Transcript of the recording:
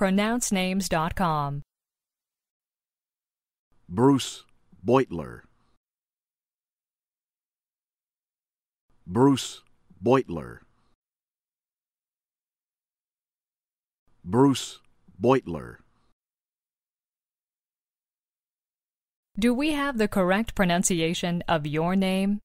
pronouncenames.com. Bruce Boitler. Bruce Boitler. Bruce Boitler. Do we have the correct pronunciation of your name?